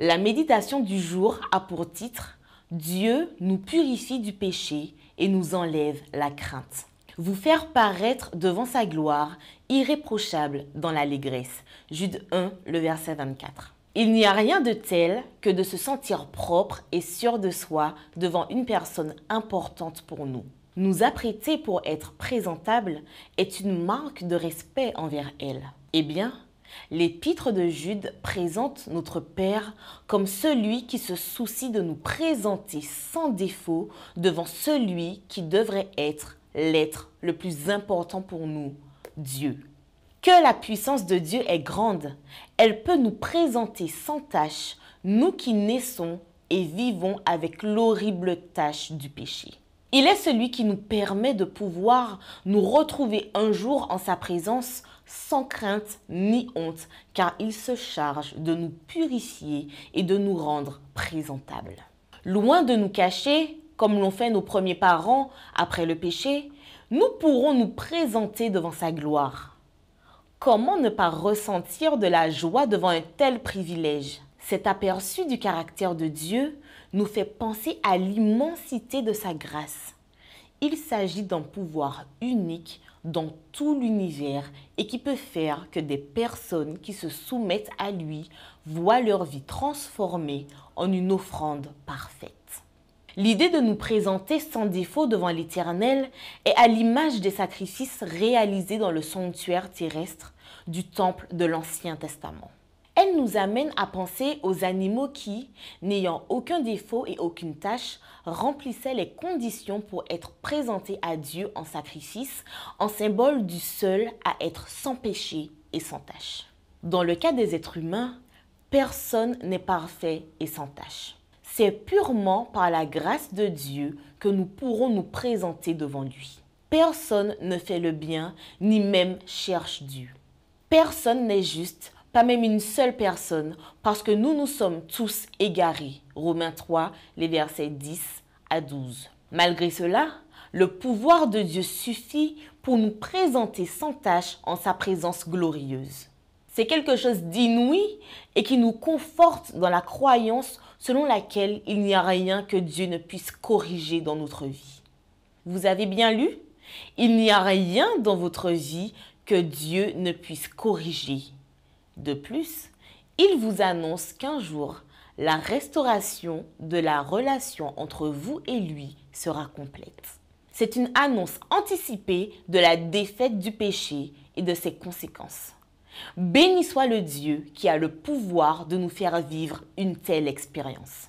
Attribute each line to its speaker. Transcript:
Speaker 1: La méditation du jour a pour titre Dieu nous purifie du péché et nous enlève la crainte. Vous faire paraître devant sa gloire irréprochable dans l'allégresse. Jude 1, le verset 24. Il n'y a rien de tel que de se sentir propre et sûr de soi devant une personne importante pour nous. Nous apprêter pour être présentable est une marque de respect envers elle. Eh bien, L'épître de Jude présente notre Père comme celui qui se soucie de nous présenter sans défaut devant celui qui devrait être l'être le plus important pour nous, Dieu. Que la puissance de Dieu est grande, elle peut nous présenter sans tâche, nous qui naissons et vivons avec l'horrible tâche du péché. Il est celui qui nous permet de pouvoir nous retrouver un jour en sa présence sans crainte ni honte, car il se charge de nous purifier et de nous rendre présentables. Loin de nous cacher, comme l'ont fait nos premiers parents après le péché, nous pourrons nous présenter devant sa gloire. Comment ne pas ressentir de la joie devant un tel privilège cet aperçu du caractère de Dieu nous fait penser à l'immensité de sa grâce. Il s'agit d'un pouvoir unique dans tout l'univers et qui peut faire que des personnes qui se soumettent à lui voient leur vie transformée en une offrande parfaite. L'idée de nous présenter sans défaut devant l'Éternel est à l'image des sacrifices réalisés dans le sanctuaire terrestre du temple de l'Ancien Testament. Elle nous amène à penser aux animaux qui, n'ayant aucun défaut et aucune tâche, remplissaient les conditions pour être présentés à Dieu en sacrifice, en symbole du seul à être sans péché et sans tâche. Dans le cas des êtres humains, personne n'est parfait et sans tâche. C'est purement par la grâce de Dieu que nous pourrons nous présenter devant lui. Personne ne fait le bien, ni même cherche Dieu. Personne n'est juste, pas même une seule personne, parce que nous nous sommes tous égarés. Romains 3, les versets 10 à 12. Malgré cela, le pouvoir de Dieu suffit pour nous présenter sans tâche en sa présence glorieuse. C'est quelque chose d'inouï et qui nous conforte dans la croyance selon laquelle il n'y a rien que Dieu ne puisse corriger dans notre vie. Vous avez bien lu Il n'y a rien dans votre vie que Dieu ne puisse corriger de plus, il vous annonce qu'un jour, la restauration de la relation entre vous et lui sera complète. C'est une annonce anticipée de la défaite du péché et de ses conséquences. Béni soit le Dieu qui a le pouvoir de nous faire vivre une telle expérience.